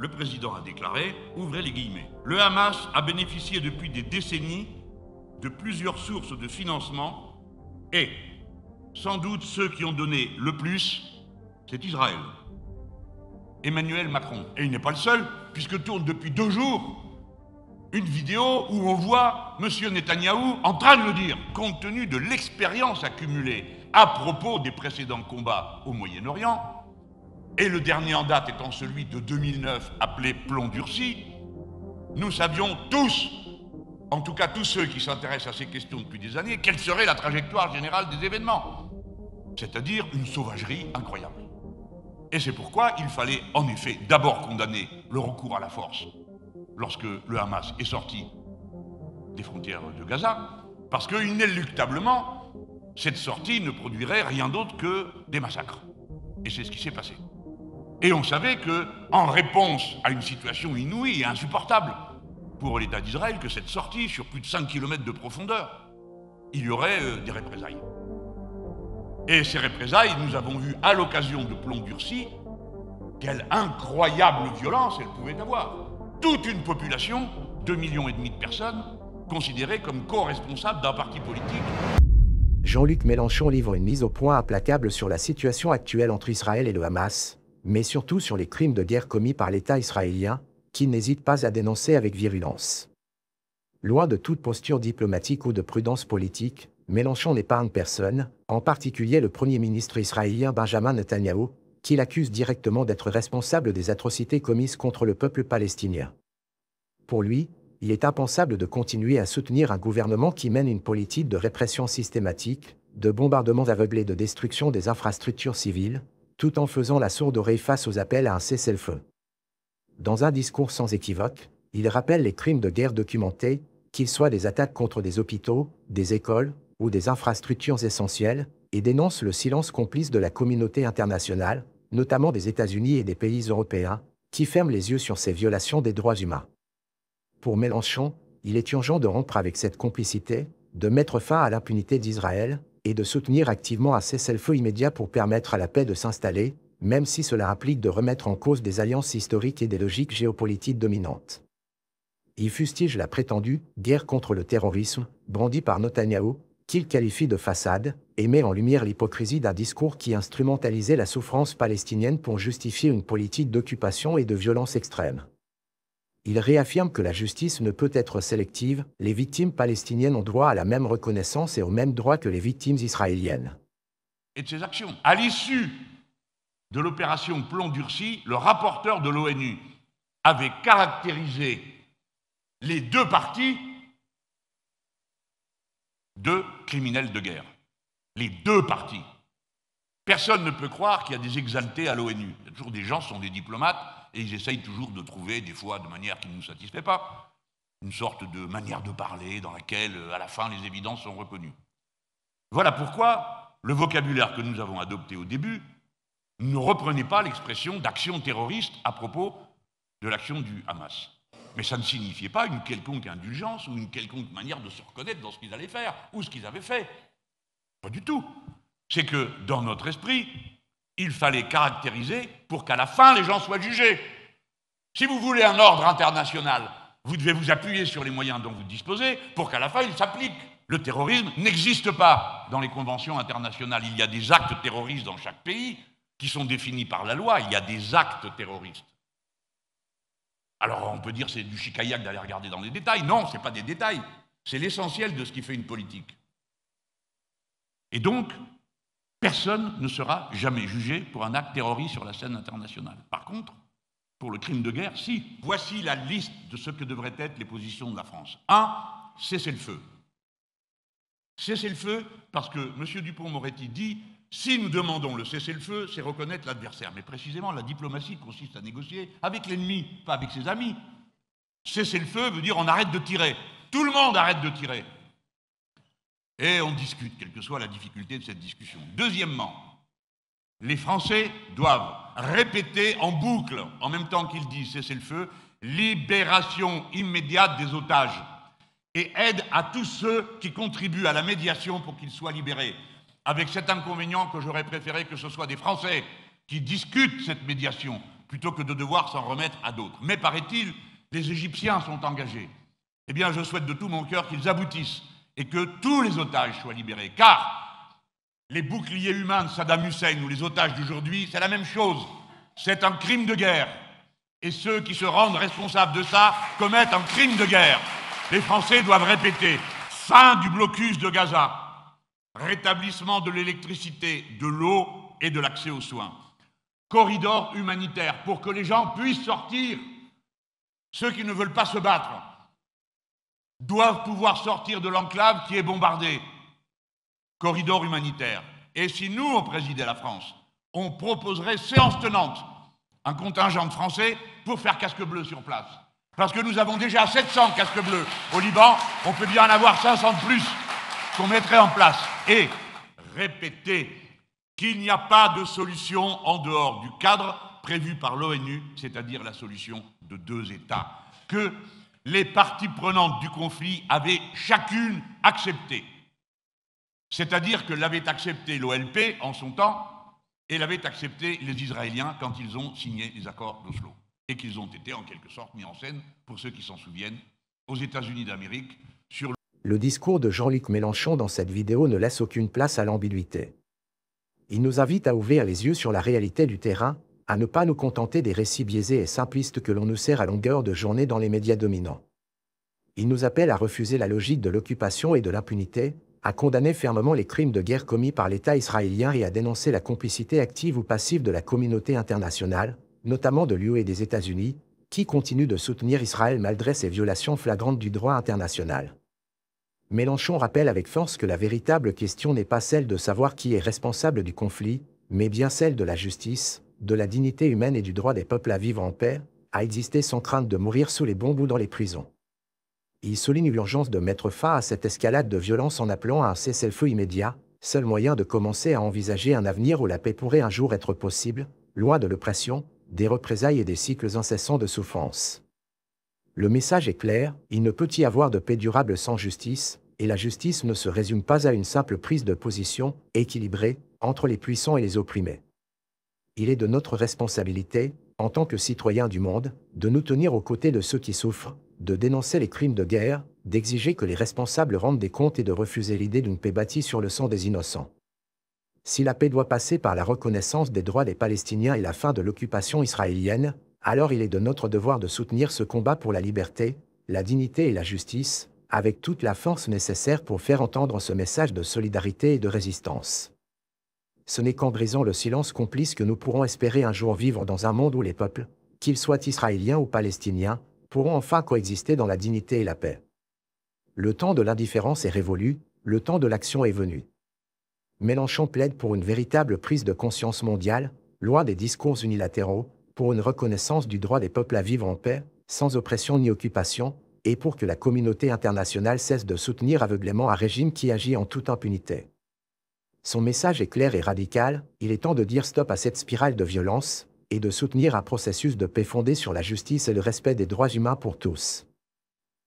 Le président a déclaré, ouvrez les guillemets, le Hamas a bénéficié depuis des décennies de plusieurs sources de financement et, sans doute, ceux qui ont donné le plus, c'est Israël. Emmanuel Macron. Et il n'est pas le seul, puisque tourne depuis deux jours une vidéo où on voit M. Netanyahou en train de le dire, compte tenu de l'expérience accumulée à propos des précédents combats au Moyen-Orient, et le dernier en date étant celui de 2009 appelé Plomb durci, nous savions tous, en tout cas tous ceux qui s'intéressent à ces questions depuis des années, quelle serait la trajectoire générale des événements, c'est-à-dire une sauvagerie incroyable. Et c'est pourquoi il fallait en effet d'abord condamner le recours à la force lorsque le Hamas est sorti des frontières de Gaza, parce qu'inéluctablement, cette sortie ne produirait rien d'autre que des massacres. Et c'est ce qui s'est passé. Et on savait que, en réponse à une situation inouïe et insupportable pour l'État d'Israël, que cette sortie sur plus de 5 km de profondeur, il y aurait euh, des représailles. Et ces représailles, nous avons vu à l'occasion de Plomb durci quelle incroyable violence elles pouvaient avoir. Toute une population, 2,5 millions et demi de personnes, considérées comme co-responsables d'un parti politique. Jean-Luc Mélenchon livre une mise au point implacable sur la situation actuelle entre Israël et le Hamas mais surtout sur les crimes de guerre commis par l'État israélien, qui n'hésite pas à dénoncer avec virulence. Loin de toute posture diplomatique ou de prudence politique, Mélenchon n'épargne personne, en particulier le Premier ministre israélien Benjamin Netanyahu, qu'il accuse directement d'être responsable des atrocités commises contre le peuple palestinien. Pour lui, il est impensable de continuer à soutenir un gouvernement qui mène une politique de répression systématique, de bombardements aveuglés de destruction des infrastructures civiles, tout en faisant la sourde oreille face aux appels à un cessez-le-feu. Dans un discours sans équivoque, il rappelle les crimes de guerre documentés, qu'ils soient des attaques contre des hôpitaux, des écoles ou des infrastructures essentielles, et dénonce le silence complice de la communauté internationale, notamment des États-Unis et des pays européens, qui ferment les yeux sur ces violations des droits humains. Pour Mélenchon, il est urgent de rompre avec cette complicité, de mettre fin à l'impunité d'Israël, et de soutenir activement un cessez-le-feu immédiat pour permettre à la paix de s'installer, même si cela implique de remettre en cause des alliances historiques et des logiques géopolitiques dominantes. Il fustige la prétendue guerre contre le terrorisme, brandie par Netanyahu, qu'il qualifie de façade, et met en lumière l'hypocrisie d'un discours qui instrumentalisait la souffrance palestinienne pour justifier une politique d'occupation et de violence extrême. Il réaffirme que la justice ne peut être sélective, les victimes palestiniennes ont droit à la même reconnaissance et aux mêmes droits que les victimes israéliennes. Et de ses actions. À l'issue de l'opération Plomb durci, le rapporteur de l'ONU avait caractérisé les deux parties de criminels de guerre. Les deux parties. Personne ne peut croire qu'il y a des exaltés à l'ONU. Il y a Toujours des gens, qui sont des diplomates, et ils essayent toujours de trouver, des fois de manière qui ne nous satisfait pas, une sorte de manière de parler dans laquelle, euh, à la fin, les évidences sont reconnues. Voilà pourquoi le vocabulaire que nous avons adopté au début ne reprenait pas l'expression d'action terroriste à propos de l'action du Hamas. Mais ça ne signifiait pas une quelconque indulgence ou une quelconque manière de se reconnaître dans ce qu'ils allaient faire ou ce qu'ils avaient fait. Pas du tout. C'est que dans notre esprit, il fallait caractériser pour qu'à la fin les gens soient jugés. Si vous voulez un ordre international, vous devez vous appuyer sur les moyens dont vous disposez pour qu'à la fin il s'applique. Le terrorisme n'existe pas dans les conventions internationales. Il y a des actes terroristes dans chaque pays qui sont définis par la loi. Il y a des actes terroristes. Alors on peut dire c'est du chicaïac d'aller regarder dans les détails. Non, ce n'est pas des détails. C'est l'essentiel de ce qui fait une politique. Et donc, Personne ne sera jamais jugé pour un acte terroriste sur la scène internationale. Par contre, pour le crime de guerre, si. Voici la liste de ce que devraient être les positions de la France. 1. Cessez le feu. Cessez le feu parce que M. Dupont-Moretti dit si nous demandons le cessez-le-feu, c'est reconnaître l'adversaire. Mais précisément, la diplomatie consiste à négocier avec l'ennemi, pas avec ses amis. Cessez-le-feu veut dire on arrête de tirer. Tout le monde arrête de tirer. Et on discute, quelle que soit la difficulté de cette discussion. Deuxièmement, les Français doivent répéter en boucle, en même temps qu'ils disent cessez le feu, libération immédiate des otages et aide à tous ceux qui contribuent à la médiation pour qu'ils soient libérés. Avec cet inconvénient que j'aurais préféré que ce soit des Français qui discutent cette médiation plutôt que de devoir s'en remettre à d'autres. Mais paraît-il, les Égyptiens sont engagés. Eh bien, je souhaite de tout mon cœur qu'ils aboutissent et que tous les otages soient libérés. Car les boucliers humains de Saddam Hussein ou les otages d'aujourd'hui, c'est la même chose. C'est un crime de guerre. Et ceux qui se rendent responsables de ça commettent un crime de guerre. Les Français doivent répéter fin du blocus de Gaza, rétablissement de l'électricité, de l'eau et de l'accès aux soins, corridor humanitaire pour que les gens puissent sortir, ceux qui ne veulent pas se battre, doivent pouvoir sortir de l'enclave qui est bombardée. Corridor humanitaire. Et si nous, on présidait la France, on proposerait séance tenante, un contingent de Français, pour faire casque bleu sur place. Parce que nous avons déjà 700 casques bleus au Liban, on peut bien en avoir 500 de plus qu'on mettrait en place. Et répéter qu'il n'y a pas de solution en dehors du cadre prévu par l'ONU, c'est-à-dire la solution de deux États. Que les parties prenantes du conflit avaient chacune accepté. C'est-à-dire que l'avait accepté l'OLP en son temps et l'avaient accepté les Israéliens quand ils ont signé les accords d'Oslo et qu'ils ont été en quelque sorte mis en scène, pour ceux qui s'en souviennent, aux États-Unis d'Amérique sur le... Le discours de Jean-Luc Mélenchon dans cette vidéo ne laisse aucune place à l'ambiguïté. Il nous invite à ouvrir les yeux sur la réalité du terrain, à ne pas nous contenter des récits biaisés et simplistes que l'on nous sert à longueur de journée dans les médias dominants. Il nous appelle à refuser la logique de l'occupation et de l'impunité, à condamner fermement les crimes de guerre commis par l'État israélien et à dénoncer la complicité active ou passive de la communauté internationale, notamment de l'UE et des États-Unis, qui continuent de soutenir Israël malgré ses violations flagrantes du droit international. Mélenchon rappelle avec force que la véritable question n'est pas celle de savoir qui est responsable du conflit, mais bien celle de la justice, de la dignité humaine et du droit des peuples à vivre en paix, à exister sans crainte de mourir sous les bombes ou dans les prisons. Il souligne l'urgence de mettre fin à cette escalade de violence en appelant à un cessez-le-feu immédiat, seul moyen de commencer à envisager un avenir où la paix pourrait un jour être possible, loin de l'oppression, des représailles et des cycles incessants de souffrance. Le message est clair, il ne peut y avoir de paix durable sans justice, et la justice ne se résume pas à une simple prise de position, équilibrée, entre les puissants et les opprimés il est de notre responsabilité, en tant que citoyens du monde, de nous tenir aux côtés de ceux qui souffrent, de dénoncer les crimes de guerre, d'exiger que les responsables rendent des comptes et de refuser l'idée d'une paix bâtie sur le sang des innocents. Si la paix doit passer par la reconnaissance des droits des Palestiniens et la fin de l'occupation israélienne, alors il est de notre devoir de soutenir ce combat pour la liberté, la dignité et la justice, avec toute la force nécessaire pour faire entendre ce message de solidarité et de résistance. Ce n'est qu'en brisant le silence complice que nous pourrons espérer un jour vivre dans un monde où les peuples, qu'ils soient israéliens ou palestiniens, pourront enfin coexister dans la dignité et la paix. Le temps de l'indifférence est révolu, le temps de l'action est venu. Mélenchon plaide pour une véritable prise de conscience mondiale, loin des discours unilatéraux, pour une reconnaissance du droit des peuples à vivre en paix, sans oppression ni occupation, et pour que la communauté internationale cesse de soutenir aveuglément un régime qui agit en toute impunité. Son message est clair et radical, il est temps de dire stop à cette spirale de violence, et de soutenir un processus de paix fondé sur la justice et le respect des droits humains pour tous.